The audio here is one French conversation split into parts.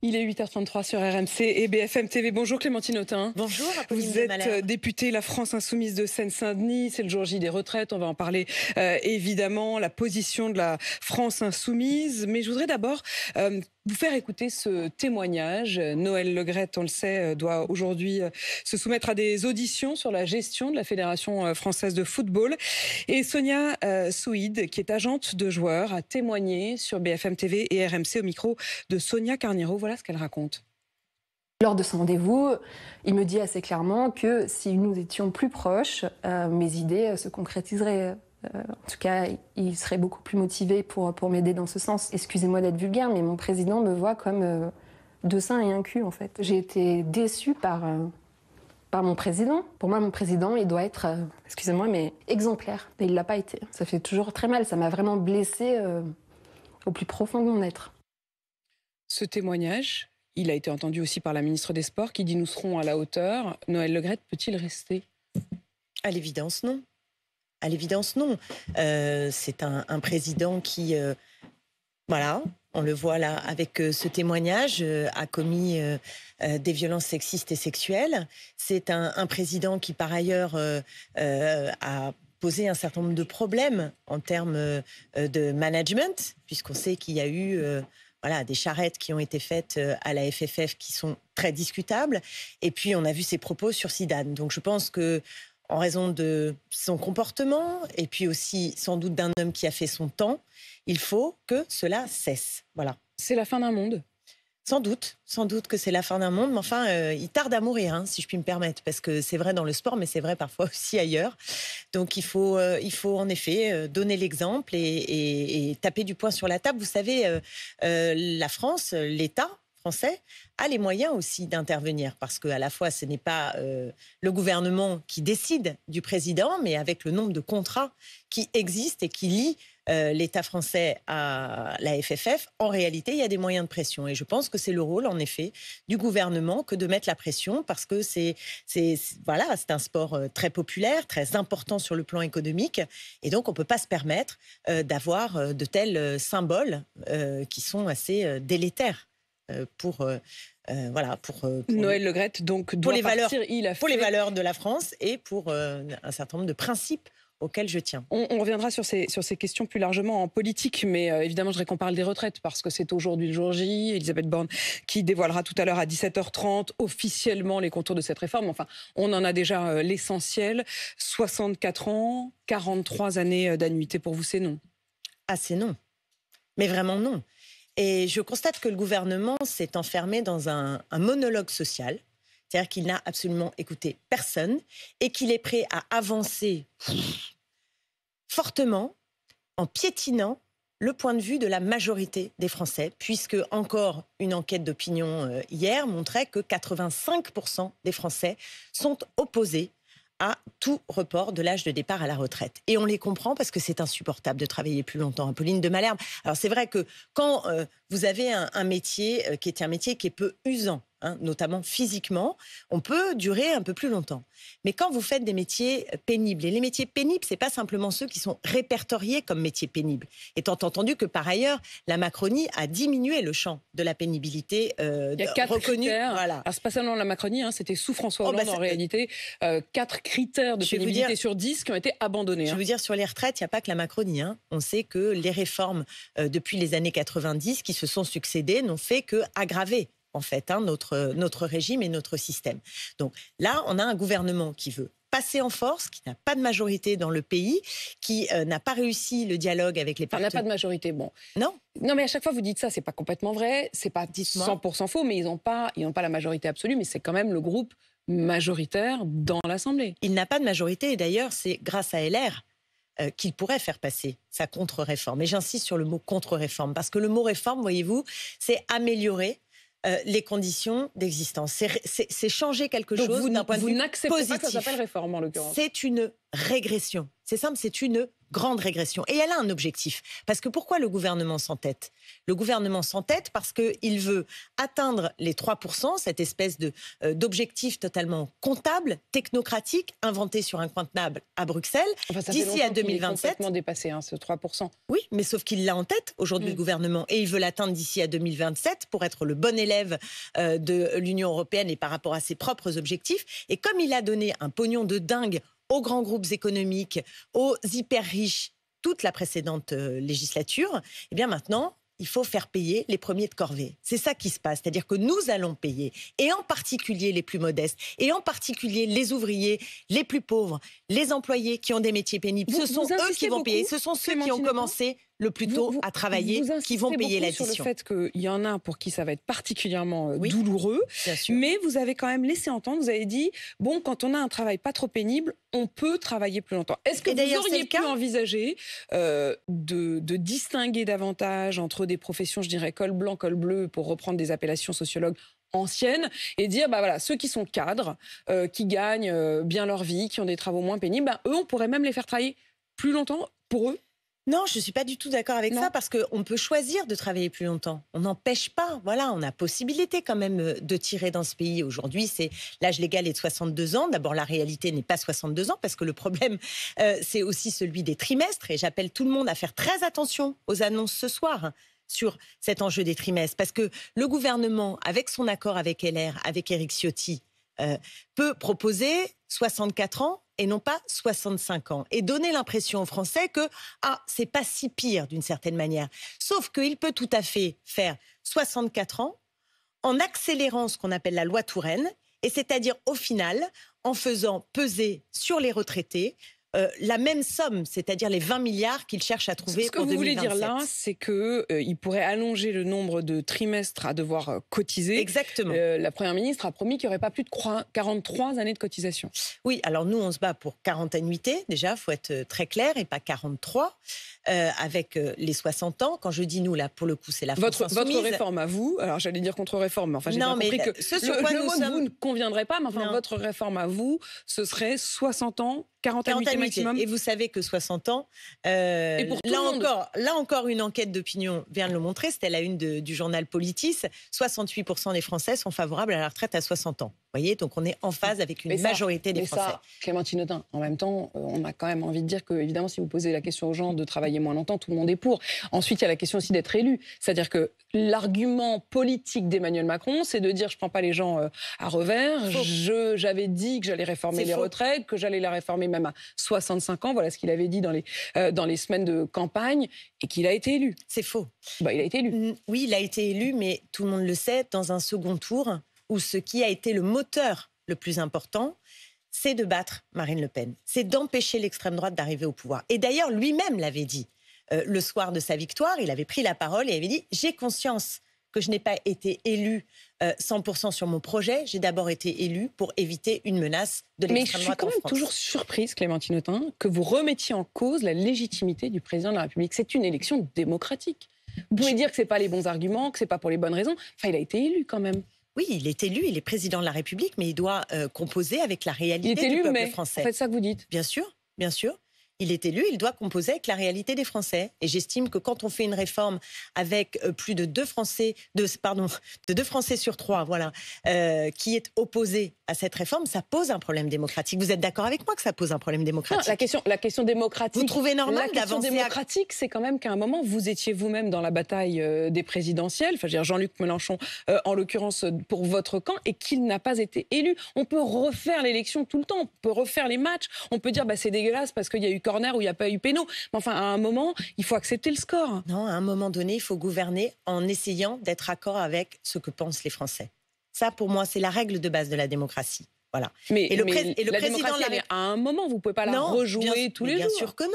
Il est 8h33 sur RMC et BFM TV. Bonjour Clémentine Autain. Bonjour. Apolline Vous êtes euh, députée La France Insoumise de Seine-Saint-Denis. C'est le jour J des retraites. On va en parler euh, évidemment, la position de la France Insoumise. Mais je voudrais d'abord euh, vous faire écouter ce témoignage. Noël Legrette, on le sait, doit aujourd'hui se soumettre à des auditions sur la gestion de la Fédération française de football. Et Sonia euh, qui est agente de joueurs, a témoigné sur BFM TV et RMC au micro de Sonia Carniro. Voilà ce qu'elle raconte. Lors de ce rendez-vous, il me dit assez clairement que si nous étions plus proches, euh, mes idées se concrétiseraient. Euh, en tout cas, il serait beaucoup plus motivé pour, pour m'aider dans ce sens. Excusez-moi d'être vulgaire, mais mon président me voit comme euh, deux seins et un cul, en fait. J'ai été déçue par, par mon président. Pour moi, mon président, il doit être, excusez-moi, mais exemplaire. Et il ne l'a pas été. Ça fait toujours très mal. Ça m'a vraiment blessée au plus profond de mon être. Ce témoignage, il a été entendu aussi par la ministre des Sports qui dit nous serons à la hauteur. Noël Legret, peut-il rester À l'évidence, non. À l'évidence, non. Euh, c'est un, président qui, euh, voilà, on le voit là avec euh, ce témoignage, a commis des violences sexistes et sexuelles. C'est un, un, président qui, par ailleurs, a posé un certain nombre de problèmes en termes de management, puisqu'on sait qu'il y a eu voilà, des charrettes qui ont été faites euh, à la FFF qui sont très discutables. Et puis, on a vu ses propos sur Sidane. Donc, je pense que en raison de son comportement et puis aussi sans doute d'un homme qui a fait son temps, il faut que cela cesse. Voilà. C'est la fin d'un monde. Sans doute, sans doute que c'est la fin d'un monde, mais enfin, euh, il tarde à mourir, hein, si je puis me permettre, parce que c'est vrai dans le sport, mais c'est vrai parfois aussi ailleurs. Donc il faut, euh, il faut en effet euh, donner l'exemple et, et, taper du poing sur la table. Vous savez, la France, l'État français a les moyens aussi d'intervenir, parce qu'à la fois, ce n'est pas le gouvernement qui décide du président, mais avec le nombre de contrats qui existent et qui lient euh, l'État français à la FFF, en réalité, il y a des moyens de pression. Et je pense que c'est le rôle, en effet, du gouvernement que de mettre la pression parce que c'est, voilà, c'est un sport euh, très populaire, très important sur le plan économique. Et donc, on ne peut pas se permettre euh, d'avoir de tels symboles qui sont assez délétères pour. voilà, pour, Noël Noël Legrette, donc, pour les valeurs, il les valeurs de la France et pour un certain nombre de principes auquel je tiens. On, reviendra sur ces, questions plus largement en politique, mais euh, évidemment, je voudrais qu'on parle des retraites parce que c'est aujourd'hui le jour J. Elisabeth Borne qui dévoilera tout à l'heure à 17h30 officiellement les contours de cette réforme. Enfin, on en a déjà euh, l'essentiel. 64 ans, 43 années euh, d'annuité pour vous, c'est non Ah, c'est non. Mais vraiment non. Et je constate que le gouvernement s'est enfermé dans un monologue social c'est-à-dire qu'il n'a absolument écouté personne et qu'il est prêt à avancer fortement en piétinant le point de vue de la majorité des Français, puisque encore une enquête d'opinion euh, hier montrait que 85% des Français sont opposés à tout report de l'âge de départ à la retraite. Et on les comprend parce que c'est insupportable de travailler plus longtemps. Pauline de Malherbe. Alors c'est vrai que quand euh, vous avez un, métier euh, qui est un métier qui est peu usant, Hein, notamment physiquement, on peut durer un peu plus longtemps. Mais quand vous faites des métiers pénibles, et les métiers pénibles, ce c'est pas simplement ceux qui sont répertoriés comme métiers pénibles, étant entendu que par ailleurs, la Macronie a diminué le champ de la pénibilité euh, Il y a quatre reconnue. Critères. pas seulement la Macronie, hein, c'était sous François oh, bah, Hollande en réalité, euh, quatre critères de pénibilité sur 10 qui ont été abandonnés. Je veux hein. dire sur les retraites, il n'y a pas que la Macronie. On sait que les réformes euh, depuis les années 90 qui se sont succédées n'ont fait qu'aggraver aggraver en fait, hein, notre, régime et notre système. Donc là, on a un gouvernement qui veut passer en force, qui n'a pas de majorité dans le pays, qui euh, n'a pas réussi le dialogue avec les partis. Il n'a pas de majorité, bon. Non. Non, mais à chaque fois vous dites ça, c'est pas complètement vrai, c'est pas 100% faux, mais ils n'ont pas, ils pas la majorité absolue, mais c'est quand même le groupe majoritaire dans l'Assemblée. Il n'a pas de majorité, et d'ailleurs, c'est grâce à LR euh, qu'il pourrait faire passer sa contre-réforme. Et j'insiste sur le mot contre-réforme, parce que le mot réforme, voyez-vous, c'est améliorer euh, les conditions d'existence. C'est changer quelque chose d'un point de vous positif. Vous n'acceptez pas que ça s'appelle réforme, en l'occurrence. C'est une régression. C'est simple, c'est une grande régression. Et elle a un objectif. Parce que pourquoi le gouvernement s'entête Le gouvernement s'entête parce qu'il veut atteindre les 3%, cette espèce de, euh, d'objectif totalement comptable, technocratique, inventé sur un tenable à Bruxelles, d'ici à 2027. Il complètement dépassé, hein, ce 3%. Oui, mais sauf qu'il l'a en tête aujourd'hui, mm. le gouvernement. Et il veut l'atteindre d'ici à 2027 pour être le bon élève euh, de l'Union européenne et par rapport à ses propres objectifs. Et comme il a donné un pognon de dingue aux grands groupes économiques, aux hyper riches toute la précédente euh, législature, eh bien maintenant, il faut faire payer les premiers de corvée. C'est ça qui se passe, c'est-à-dire que nous allons payer, et en particulier les plus modestes, et en particulier les ouvriers, les plus pauvres, les employés qui ont des métiers pénibles. ce sont eux qui vont payer, ce sont ceux qui ont commencé le plus tôt à travailler qui vont payer l'addition. Sur le fait qu'il y en a pour qui ça va être particulièrement euh, douloureux, mais vous avez quand même laissé entendre, vous avez dit bon, quand on a un travail pas trop pénible, on peut travailler plus longtemps. Est-ce que vous auriez pu envisager euh, de, distinguer davantage entre des professions, je dirais col blanc, col bleu, pour reprendre des appellations sociologues anciennes et dire bah voilà ceux qui sont cadres euh, qui gagnent bien leur vie qui ont des travaux moins pénibles ben eux on pourrait même les faire travailler plus longtemps pour eux non, je ne suis pas du tout d'accord avec ça parce qu'on peut choisir de travailler plus longtemps. On n'empêche pas. Voilà, on a possibilité quand même euh, de tirer dans ce pays. Aujourd'hui, c'est l'âge légal est de 62 ans. D'abord, la réalité n'est pas 62 ans parce que le problème, euh, c'est aussi celui des trimestres. Et j'appelle tout le monde à faire très attention aux annonces ce soir hein, sur cet enjeu des trimestres parce que le gouvernement, avec son accord avec LR, avec Eric Ciotti, euh, peut proposer 64 ans et non pas 65 ans et donner l'impression aux Français que ah c'est pas si pire d'une certaine manière. Sauf qu'il peut tout à fait faire 64 ans en accélérant ce qu'on appelle la loi Touraine et c'est-à-dire au final en faisant peser sur les retraités euh, la même somme, c'est-à-dire les 20 milliards qu'il cherche à trouver Ce que vous voulez dire là, c'est que euh, il pourrait allonger le nombre de trimestres à devoir euh, cotiser. Exactement. la première ministre a promis qu'il n'y aurait pas plus de 43 années de cotisation. Oui, alors nous on se bat pour 40 annuités déjà, faut être très clair et pas 43 avec les 60 ans. Quand je dis nous là, pour le coup, c'est la votre, France votre réforme à vous. Alors j'allais dire contre-réforme, mais enfin j'ai compris que ce sur le, quoi nous mot vous ne conviendrait pas, mais enfin votre réforme à vous, ce serait 60 ans 40, maximum. Et vous savez que 60 ans. Euh, et là, Encore, là encore, une enquête d'opinion vient de le montrer. C'était la une du journal Politis. 68% des Français sont favorables à la retraite à 60 ans. Vous voyez, donc on est en phase avec une majorité des Français. Ça, Clémentine Autain, en même temps, euh, on a quand même envie de dire que, évidemment, si vous posez la question aux gens de travailler moins longtemps, tout le monde est pour. Ensuite, il y a la question aussi d'être élu. C'est-à-dire que l'argument politique d'Emmanuel Macron, c'est de dire je ne prends pas les gens euh, à revers, j'avais dit que j'allais réformer les retraites, que j'allais la réformer même à 65 ans. Voilà ce qu'il avait dit euh, dans les, semaines de campagne et qu'il a été élu. C'est faux. Bah, il a été élu. Oui, il a été élu, mais tout le monde le sait, dans un second tour où ce qui a été le moteur le plus important, c'est de battre Marine Le Pen, c'est d'empêcher l'extrême droite d'arriver au pouvoir. Et d'ailleurs, lui-même l'avait dit. Euh, le soir de sa victoire, il avait pris la parole et avait dit J'ai conscience que je n'ai pas été élu 100% euh, sur mon projet. J'ai d'abord été élu pour éviter une menace de l'extrême droite. Mais je suis quand même toujours surprise, Clémentine Autain, que vous remettiez en cause la légitimité du président de la République. C'est une élection démocratique. Vous pouvez dire que ce n'est pas les bons arguments, que ce n'est pas pour les bonnes raisons. Enfin, il a été élu quand même. Oui, il est élu, il est président de la République, mais il doit euh, composer avec la réalité il est élu, du peuple français. C'est ça que vous dites. Bien sûr, bien sûr il est élu, il doit composer avec la réalité des Français. Et j'estime que quand on fait une réforme avec euh, plus de deux Français, de, pardon, de deux Français sur trois, voilà, euh, qui est opposé à cette réforme, ça pose un problème démocratique. Vous êtes d'accord avec moi que ça pose un problème démocratique La question, la question démocratique. Vous trouvez normal d'avancer La question démocratique, c'est quand même qu'à un moment, vous étiez vous-même dans la bataille euh, des présidentielles. Enfin, je veux dire Jean-Luc Mélenchon, euh, en l'occurrence euh, pour votre camp, et qu'il n'a pas été élu. On peut refaire l'élection tout le temps. On peut refaire les matchs. On peut dire bah c'est dégueulasse parce qu'il y a eu corner ou il n'y a pas eu péno. Mais enfin, à un moment, il faut accepter le score. Non, à un moment donné, il faut gouverner en essayant d'être accord avec ce que pensent les Français. Ça, pour moi, c'est la règle de base de la démocratie. Voilà. Mais, et le, la démocratie, à un moment, vous ne pouvez pas la rejouer tous les jours. Bien sûr que non.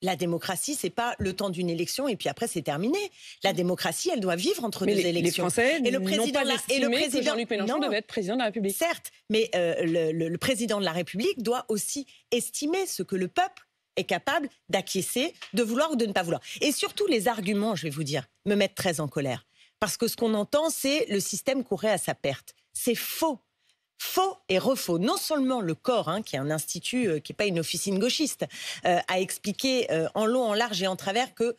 La démocratie, c'est pas le temps d'une élection et puis après c'est terminé. La démocratie, elle doit vivre entre deux les, élections. Les Français et le président pas et le président Jean-Luc Mélenchon non, être président de la République. Certes, mais euh, le, le président de la République doit aussi estimer ce que le peuple est capable d'acquiescer, de vouloir ou de ne pas vouloir. Et surtout, les arguments, je vais vous dire, me mettent très en colère. Parce que ce qu'on entend, c'est le système courait à sa perte. C'est faux faux et refaux. Non seulement le corps, hein, qui est un institut euh, qui n'est pas une officine gauchiste, euh, a expliqué euh, en long, en large et en travers que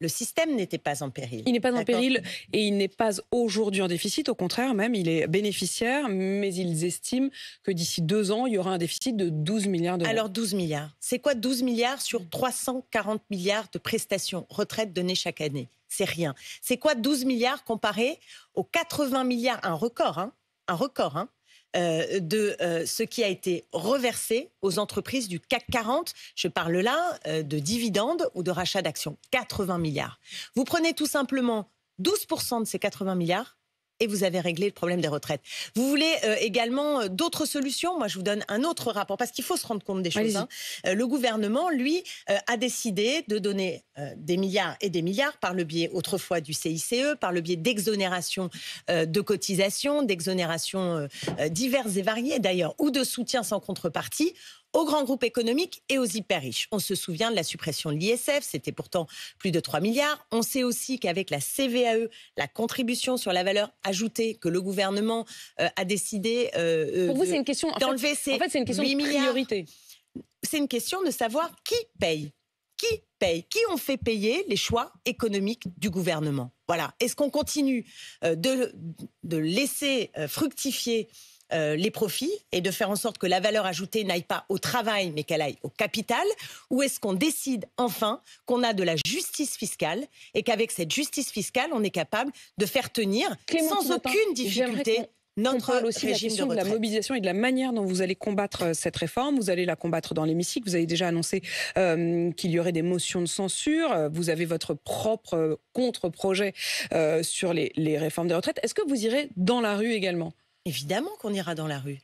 le système n'était pas en péril. Il n'est pas en péril et il n'est pas aujourd'hui en déficit. Au contraire, même, il est bénéficiaire, mais ils estiment que d'ici deux ans, il y aura un déficit de 12 milliards d'euros. Alors 12 milliards. C'est quoi 12 milliards sur 340 milliards de prestations retraites données chaque année C'est rien. C'est quoi 12 milliards comparé aux 80 milliards, un record, hein, un record hein, euh, de euh, ce qui a été reversé aux entreprises du CAC 40. Je parle là euh, de dividendes ou de rachats d'actions. 80 milliards. Vous prenez tout simplement 12% de ces 80 milliards et vous avez réglé le problème des retraites. Vous voulez euh, également euh, d'autres solutions Moi, je vous donne un autre rapport, parce qu'il faut se rendre compte des choses. Hein. Euh, le gouvernement, lui, a décidé de donner des milliards et des milliards par le biais autrefois du CICE, par le biais d'exonérations de cotisations, d'exonérations diverses et variées d'ailleurs, ou de soutien sans contrepartie aux grands groupes économiques et aux hyper riches. On se souvient de la suppression de l'ISF, c'était pourtant plus de 3 milliards. On sait aussi qu'avec la CVAE, la contribution sur la valeur ajoutée que le gouvernement euh, a décidé euh, euh, une question d'enlever en fait, c'est une question de priorité. C'est une question de savoir qui paye. Qui paye Qui ont fait payer les choix économiques du gouvernement Voilà. Est-ce qu'on continue de, de laisser fructifier euh, les profits et de faire en sorte que la valeur ajoutée n'aille pas au travail mais qu'elle aille au capital Ou est-ce qu'on décide enfin qu'on a de la justice fiscale et qu'avec cette justice fiscale, on est capable de faire tenir sans aucune difficulté notre régime aussi de la la mobilisation et de la manière dont vous allez combattre euh, cette réforme. Vous allez la combattre dans l'hémicycle. Vous avez déjà annoncé euh, qu'il y aurait des motions de censure. Vous avez votre propre contre-projet sur les, les réformes des retraites. Est-ce que vous irez dans la rue également évidemment qu'on ira dans la rue.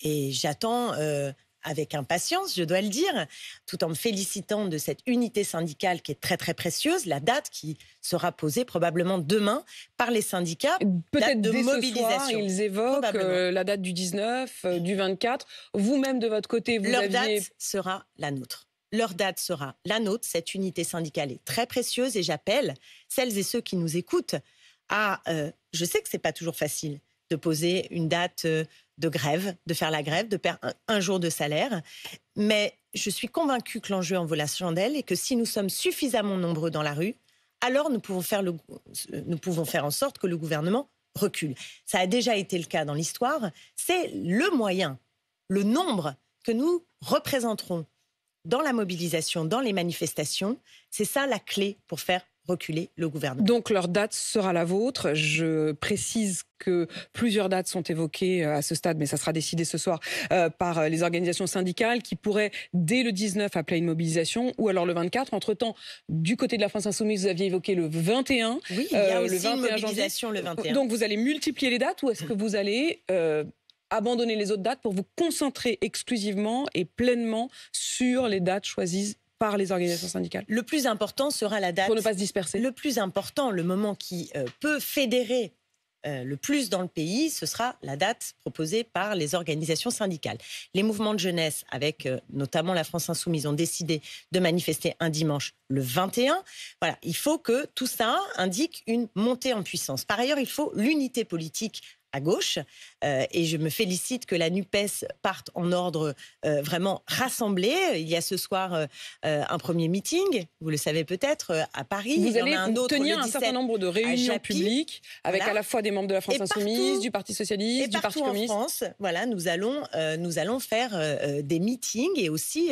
Et j'attends euh, avec impatience, je dois le dire, tout en me félicitant de cette unité syndicale qui est très très précieuse, la date qui sera posée probablement demain par les syndicats. Peut-être de mobilisation. Ce ils évoquent euh, la date du 19, euh, du 24. Vous-même de votre côté, vous Leur date sera la nôtre. Leur date sera la nôtre. Cette unité syndicale est très précieuse et j'appelle celles et ceux qui nous écoutent à. je sais que c'est pas toujours facile de poser une date euh, de grève, de faire la grève, de perdre un, jour de salaire. Mais je suis convaincue que l'enjeu en vaut la chandelle et que si nous sommes suffisamment nombreux dans la rue, alors nous pouvons faire, le, nous pouvons faire en sorte que le gouvernement recule. Ça a déjà été le cas dans l'histoire. C'est le moyen, le nombre que nous représenterons dans la mobilisation, dans les manifestations. C'est ça la clé pour faire reculer le gouvernement. Donc leur date sera la vôtre. Je précise que plusieurs dates sont évoquées euh, à ce stade, mais ça sera décidé ce soir euh, par euh, les organisations syndicales qui pourraient, dès le 19, appeler une mobilisation ou alors le 24. Entre-temps, du côté de la France Insoumise, vous aviez évoqué le 21. Oui, il y a aussi le mobilisation le 21. Donc vous allez multiplier les dates ou est-ce que vous allez... abandonner les autres dates pour vous concentrer exclusivement et pleinement sur les dates choisies par les organisations syndicales. Le plus important sera la date. Pour ne pas se disperser. Le plus important, le moment qui euh, peut fédérer euh, le plus dans le pays, ce sera la date proposée par les organisations syndicales. Les mouvements de jeunesse, avec euh, notamment la France Insoumise, ont décidé de manifester un dimanche le 21. Voilà, il faut que tout ça indique une montée en puissance. Par ailleurs, il faut l'unité politique à gauche. Euh, et je me félicite que la NUPES parte en ordre euh, vraiment rassemblé. Il y a ce soir euh, un premier meeting, vous le savez peut-être, à Paris. Vous allez un autre, tenir un certain nombre de réunions publiques avec à la fois des membres de la France Insoumise, du Parti Socialiste, du Parti Communiste. voilà, nous allons, nous allons faire des meetings et aussi,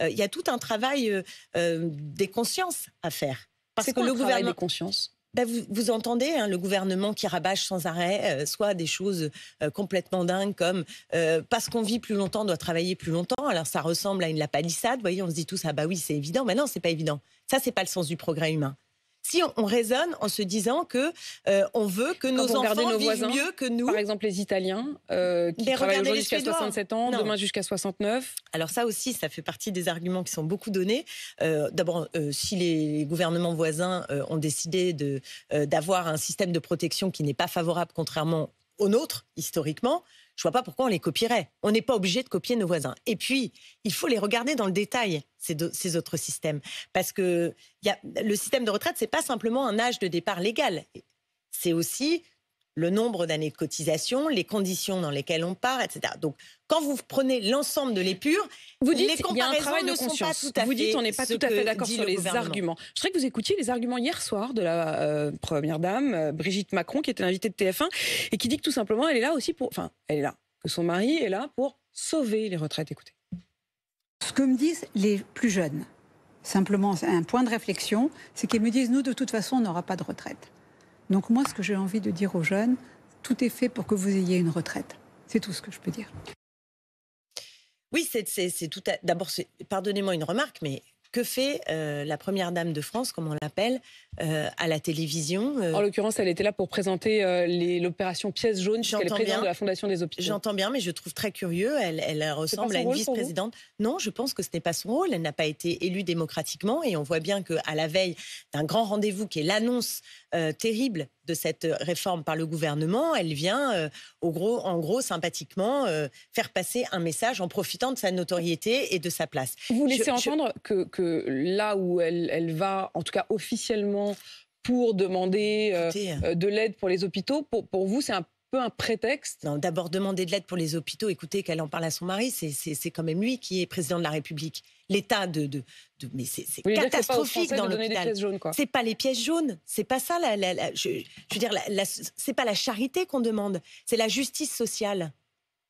il y a tout un travail des consciences à faire. Parce que quoi le gouvernement. des consciences bah, vous, entendez hein, le gouvernement qui rabâche sans arrêt euh, soit des choses euh, complètement dingues comme euh, parce qu'on vit plus longtemps on doit travailler plus longtemps. Alors ça ressemble à une lapalissade, voyez, on se dit tous ah bah oui c'est évident, mais non c'est pas évident. Ça c'est pas le sens du progrès humain si on, raisonne en se disant que euh, on veut que nos enfants nos vivent voisins, mieux que nous. Par exemple, les Italiens euh, qui ben, travaillent jusqu'à 67 ans, demain jusqu'à 69. Alors ça aussi, ça fait partie des arguments qui sont beaucoup donnés. Euh, d'abord, si les gouvernements voisins ont décidé d'avoir un système de protection qui n'est pas favorable, contrairement au nôtre historiquement, je vois pas pourquoi on les copierait. On n'est pas obligé de copier nos voisins. Et puis, il faut les regarder dans le détail ces, autres systèmes, parce que le système de retraite, n'est pas simplement un âge de départ légal. C'est aussi le nombre d'années de cotisation, les conditions dans lesquelles on part, etc. Donc, quand vous prenez l'ensemble de l'épure, vous dites, les comparaisons pas tout à Vous dites, on n'est pas tout à fait d'accord sur les arguments. Je voudrais que vous écoutiez les arguments hier soir de la euh, première dame, euh, Brigitte Macron, qui était l'invitée de TF1, et qui dit que tout simplement, elle est là aussi pour, enfin, elle est là, que son mari est là pour sauver les retraites. Écoutez. Ce que me disent les plus jeunes, simplement un point de réflexion, c'est qu'ils me disent, nous, de toute façon, on n'aura pas de retraite. Donc moi, ce que j'ai envie de dire aux jeunes, tout est fait pour que vous ayez une retraite. C'est tout ce que je peux dire. Oui, c'est tout. D'abord, pardonnez-moi une remarque, mais que fait euh, la première dame de France, comme on l'appelle, euh, à la télévision. Euh en l'occurrence, elle était là pour présenter l'opération pièce jaune, chez de la Fondation des hôpitaux. J'entends bien, mais je trouve très curieux. Elle, elle ressemble à une vice-présidente. Non, je pense que ce n'est pas son rôle. Elle n'a pas été élue démocratiquement. Et on voit bien qu'à la veille d'un grand rendez-vous qui est l'annonce terrible de cette euh, réforme par le gouvernement, elle vient, euh, au en gros, sympathiquement, euh, faire passer un message en profitant de sa notoriété et de sa place. Vous laissez entendre Que, là où elle, va, en tout cas officiellement, pour demander hein. de l'aide pour les hôpitaux. Pour, pour vous, c'est un un prétexte d'abord demander de l'aide pour les hôpitaux. Écoutez, qu'elle en parle à son mari, c'est quand même lui qui est président de la République. L'État de, mais c'est catastrophique dans l'hôpital. C'est pas les pièces jaunes, c'est pas ça. je, je, veux dire, c'est pas la charité qu'on demande, c'est la justice sociale.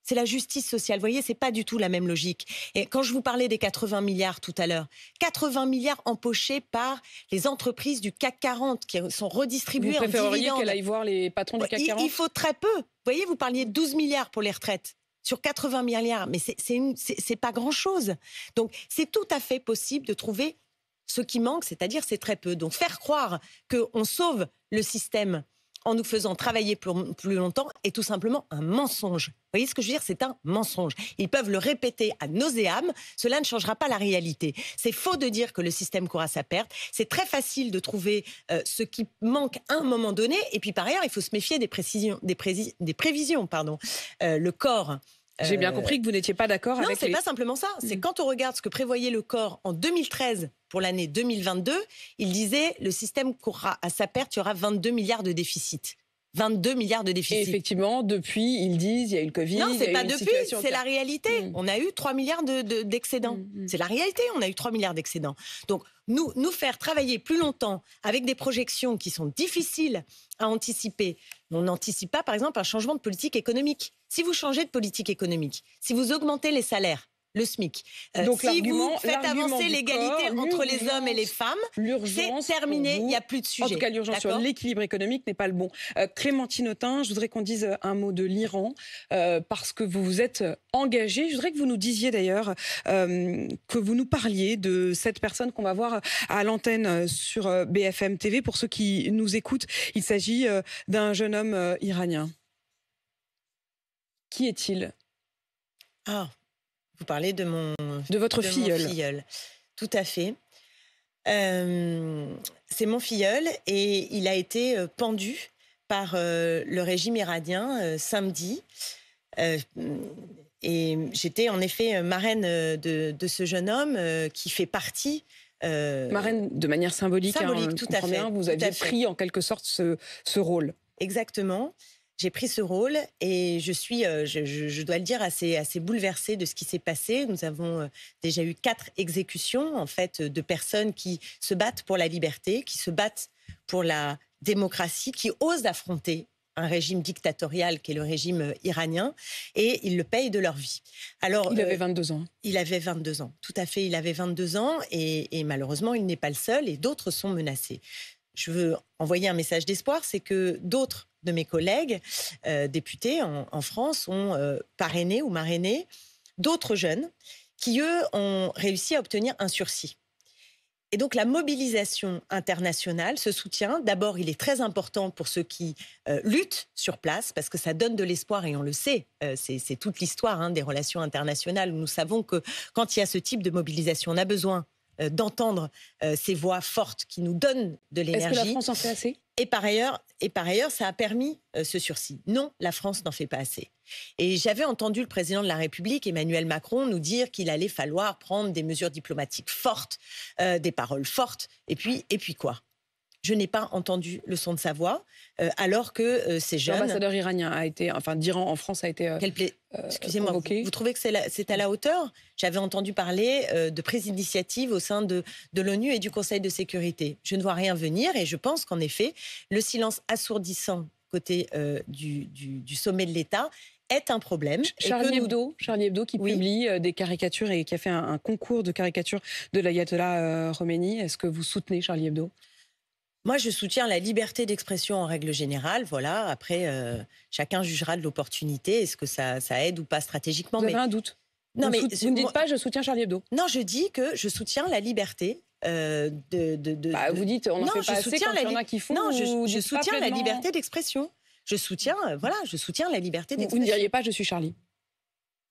C'est la justice sociale. Vous voyez, c'est pas du tout la même logique. Et quand je vous parlais des 80 milliards tout à l'heure, 80 milliards empochés par les entreprises du CAC 40 qui sont redistribuées en dividendes. qu'elle voir les patrons du CAC 40 il, faut très peu. Vous voyez, vous parliez de 12 milliards pour les retraites sur 80 milliards, mais c'est pas grand-chose. Donc c'est tout à fait possible de trouver ce qui manque, c'est-à-dire c'est très peu. Donc faire croire qu'on sauve le système en nous faisant travailler plus, longtemps est tout simplement un mensonge. Vous voyez ce que je veux dire C'est un mensonge. Ils peuvent le répéter à nauséam, cela ne changera pas la réalité. C'est faux de dire que le système court à sa perte. C'est très facile de trouver euh, ce qui manque à un moment donné. Et puis par ailleurs, il faut se méfier des, précisions, des, prévisions. Pardon. Euh, le corps. Euh, J'ai bien compris que vous n'étiez pas d'accord avec. Non, c'est n'est pas simplement ça. C'est mmh. quand on regarde ce que prévoyait le corps en 2013 pour l'année 2022, il disait le système courra à sa perte, il y aura 22 milliards de déficit. 22 milliards de déficit. effectivement, depuis, ils disent, il y a eu le Covid. Non, c'est pas depuis, mm. mm, mm. c'est la réalité. On a eu 3 milliards d'excédents. De, C'est la réalité, on a eu 3 milliards d'excédents. Donc, nous, nous faire travailler plus longtemps avec des projections qui sont difficiles à anticiper. On n'anticipe pas, par exemple, un changement de politique économique. Si vous changez de politique économique, si vous augmentez les salaires, le SMIC. Euh, Donc, si vous faites avancer l'égalité entre les hommes et les femmes, c'est terminé, il n'y a plus de sujet. En tout cas, l'urgence sur l'équilibre économique n'est pas le bon. Euh, Clémentine Autain, je voudrais qu'on dise euh, un mot de l'Iran, parce que vous vous êtes engagée. Je voudrais que vous nous disiez d'ailleurs, que vous nous parliez de cette personne qu'on va voir à l'antenne sur BFM TV. Pour ceux qui nous écoutent, il s'agit d'un jeune homme iranien. Qui est-il ah, vous parlez de mon de votre filleul. Tout à fait. Euh, c'est mon filleul et il a été euh, pendu par euh, le régime iranien samedi. et j'étais en effet marraine de, ce jeune homme qui fait partie Marraine, de manière symbolique, hein, symbolique tout à fait. vous aviez pris en quelque sorte ce, ce, rôle. Exactement j'ai pris ce rôle et je suis, euh, je, dois le dire, assez, assez bouleversée de ce qui s'est passé. Nous avons euh, déjà eu quatre exécutions, en fait, de personnes qui se battent pour la liberté, qui se battent pour la démocratie, qui osent affronter un régime dictatorial qui est le régime euh, iranien, et ils le payent de leur vie. Alors, il avait 22 ans. il avait 22 ans, tout à fait, il avait 22 ans, et malheureusement, il n'est pas le seul, et d'autres sont menacés je veux envoyer un message d'espoir, c'est que d'autres de mes collègues euh, députés en, France ont euh, parrainé ou marrainé d'autres jeunes qui, eux, ont réussi à obtenir un sursis. Et donc la mobilisation internationale, se soutient. d'abord, il est très important pour ceux qui euh, luttent sur place, parce que ça donne de l'espoir, et on le sait, c'est toute l'histoire hein, des relations internationales. Nous savons que quand il y a ce type de mobilisation, on a besoin euh, d'entendre euh, ces voix fortes qui nous donnent de l'énergie. Est-ce que la France en fait assez et par, ailleurs, et par ailleurs, ça a permis euh, ce sursis. Non, la France n'en fait pas assez. Et j'avais entendu le président de la République, Emmanuel Macron, nous dire qu'il allait falloir prendre des mesures diplomatiques fortes, des paroles fortes, et puis, et puis quoi je n'ai pas entendu le son de sa voix, euh, alors que euh, ces jeunes. L'ambassadeur iranien a été, enfin, d'Iran en France a été. Euh, excusez-moi, vous, trouvez que c'est à la hauteur J'avais entendu parler de prise d'initiative au sein de, de l'ONU et du Conseil de sécurité. Je ne vois rien venir et je pense qu'en effet, le silence assourdissant côté du, sommet de l'État est un problème. Charlie, Hebdo, Charlie Hebdo qui publie des caricatures et qui a fait un, concours de caricatures de l'ayatollah euh, Khomeini. Est-ce que vous soutenez Charlie Hebdo moi, je soutiens la liberté d'expression en règle générale. Voilà. Après, euh, chacun jugera de l'opportunité. Est-ce que ça, ça, aide ou pas stratégiquement Vous avez mais... un doute Non, vous mais vous ne dites pas je soutiens Charlie Hebdo. Non, je dis que je soutiens la liberté. Euh, bah, de, vous dites on en fait pas assez quand il y en a qui font. Non, je, soutiens la liberté d'expression. Je soutiens, euh, voilà, je soutiens la liberté d'expression. Vous ne diriez pas je suis Charlie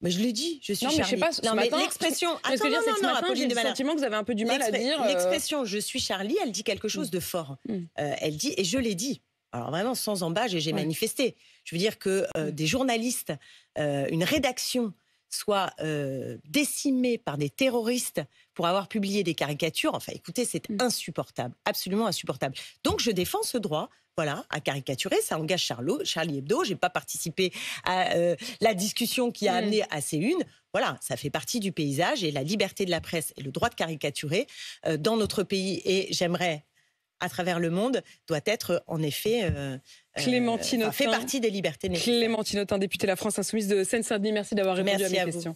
mais bah, je l'ai dit, je suis non, Mais je sais pas, non, matin, mais l'expression. Attends, que non, non, non, matin, j'ai le sentiment que vous avez un peu du mal à dire. Euh, l'expression je suis Charlie, elle dit quelque chose de mm. fort. Mm. Euh, elle dit, et je l'ai dit. Alors vraiment, sans embâche, et j'ai manifesté. Je veux dire que euh, mm. des journalistes, euh, une rédaction soit euh, décimé par des terroristes pour avoir publié des caricatures, enfin écoutez, c'est mmh. insupportable, absolument insupportable. Donc je défends ce droit. Voilà, à caricaturer, ça engage Charlot, Charlie Hebdo. je n'ai pas participé à la discussion qui a mmh. amené à ces une. Voilà, ça fait partie du paysage et la liberté de la presse et le droit de caricaturer dans notre pays. Et j'aimerais à travers le monde doit être en effet euh, euh, Clémentine euh, fait partie des libertés. Clémentine Autain, députée de la France Insoumise de Seine-Saint-Denis, merci d'avoir répondu à mes question.